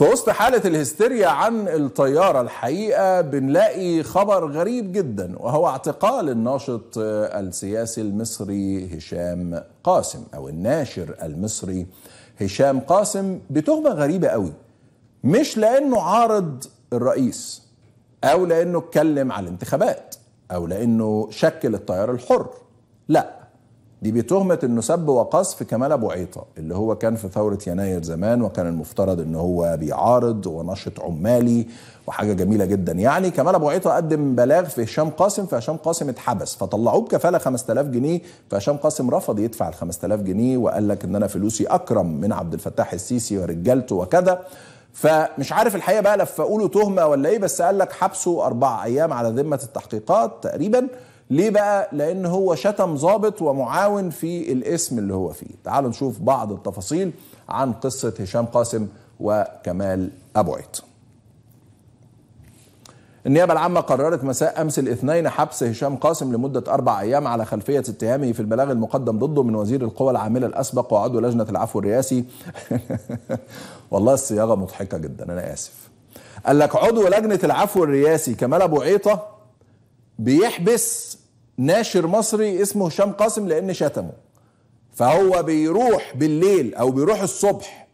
في وسط حالة الهستيريا عن الطيارة الحقيقة بنلاقي خبر غريب جدا وهو اعتقال الناشط آه، السياسي المصري هشام قاسم أو الناشر المصري هشام قاسم بتهمة غريبة قوي مش لأنه عارض الرئيس أو لأنه اتكلم على الانتخابات أو لأنه شكل التيار الحر لا دي بتهمة انه سب وقصف كمال ابو عيطة اللي هو كان في ثورة يناير زمان وكان المفترض ان هو بيعارض ونشط عمالي وحاجة جميلة جدا يعني كمال ابو عيطة قدم بلاغ في هشام قاسم فهشام قاسم اتحبس فطلعوه بكفالة 5000 جنيه فهشام قاسم رفض يدفع ال 5000 جنيه وقال لك ان انا فلوسي اكرم من عبد الفتاح السيسي ورجالته وكذا فمش عارف الحقيقه بقى لفقوا له تهمه ولا ايه بس قال لك حبسه اربع ايام على ذمه التحقيقات تقريبا ليه بقى لان هو شتم ضابط ومعاون في الاسم اللي هو فيه تعالوا نشوف بعض التفاصيل عن قصة هشام قاسم وكمال أبو عيد النيابة العامة قررت مساء أمس الاثنين حبس هشام قاسم لمدة أربع أيام على خلفية اتهامه في البلاغ المقدم ضده من وزير القوى العاملة الأسبق وعضو لجنة العفو الرئاسي والله الصياغة مضحكة جدا أنا آسف قال لك عضو لجنة العفو الرئاسي كمال أبو عيطة بيحبس ناشر مصري اسمه هشام قاسم لان شتمه فهو بيروح بالليل او بيروح الصبح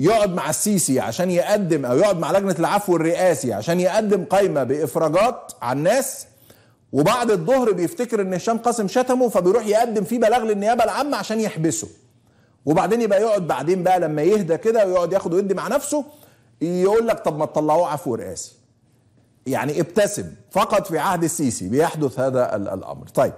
يقعد مع السيسي عشان يقدم او يقعد مع لجنه العفو الرئاسي عشان يقدم قائمه بافراجات على الناس وبعد الظهر بيفتكر ان هشام قاسم شتمه فبيروح يقدم فيه بلاغ للنيابه العامه عشان يحبسه وبعدين يبقى يقعد بعدين بقى لما يهدى كده ويقعد ياخد ويدي مع نفسه يقول لك طب ما تطلعوه عفو رئاسي يعني ابتسم فقط في عهد السيسي بيحدث هذا الامر طيب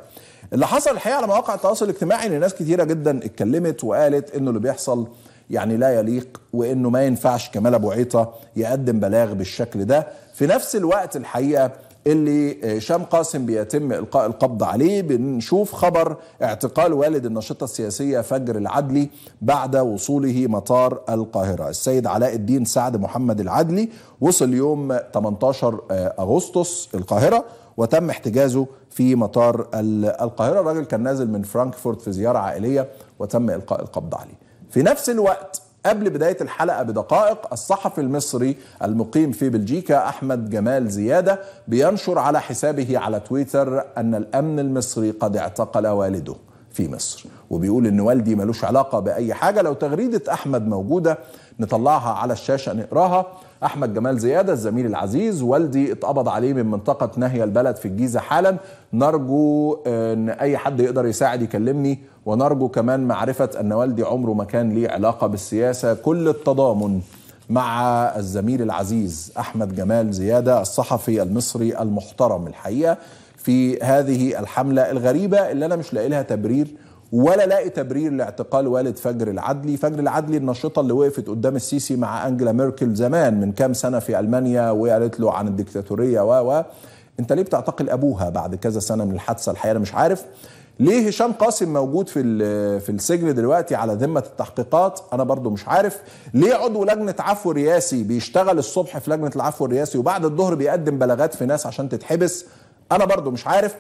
اللي حصل الحقيقه على مواقع التواصل الاجتماعي ان ناس كثيره جدا اتكلمت وقالت انه اللي بيحصل يعني لا يليق وانه ما ينفعش كمال ابو عيطه يقدم بلاغ بالشكل ده في نفس الوقت الحقيقه اللي آه، هشام قاسم بيتم القاء القبض عليه بنشوف خبر اعتقال والد الناشطه السياسيه فجر العدلي بعد وصوله مطار القاهره السيد علاء الدين سعد محمد العدلي وصل يوم 18 آه، اغسطس القاهره وتم احتجازه في مطار القاهره الراجل كان نازل من فرانكفورت في زياره عائليه وتم القاء القبض عليه في نفس الوقت قبل بداية الحلقة بدقائق الصحفي المصري المقيم في بلجيكا أحمد جمال زيادة بينشر على حسابه على تويتر أن الأمن المصري قد اعتقل والده في مصر وبيقول ان والدي ملوش علاقه باي حاجه لو تغريده احمد موجوده نطلعها على الشاشه نقراها احمد جمال زياده الزميل العزيز والدي اتقبض عليه من منطقه نهي البلد في الجيزه حالا نرجو ان اي حد يقدر يساعد يكلمني ونرجو كمان معرفه ان والدي عمره ما كان ليه علاقه بالسياسه كل التضامن مع الزميل العزيز احمد جمال زياده الصحفي المصري المحترم الحقيقه في هذه الحملة الغريبة اللي أنا مش لاقي لها تبرير ولا لاقي تبرير لاعتقال والد فجر العدلي فجر العدلي النشطة اللي وقفت قدام السيسي مع أنجلا ميركل زمان من كام سنة في ألمانيا وقالت له عن الدكتاتورية و و انت ليه بتعتقل ابوها بعد كذا سنه من الحادثه الحقيقه انا مش عارف ليه هشام قاسم موجود في في السجن دلوقتي على ذمه التحقيقات انا برضو مش عارف ليه عضو لجنه عفو رياسي بيشتغل الصبح في لجنه العفو الرياسي وبعد الظهر بيقدم بلاغات في ناس عشان تتحبس انا برضو مش عارف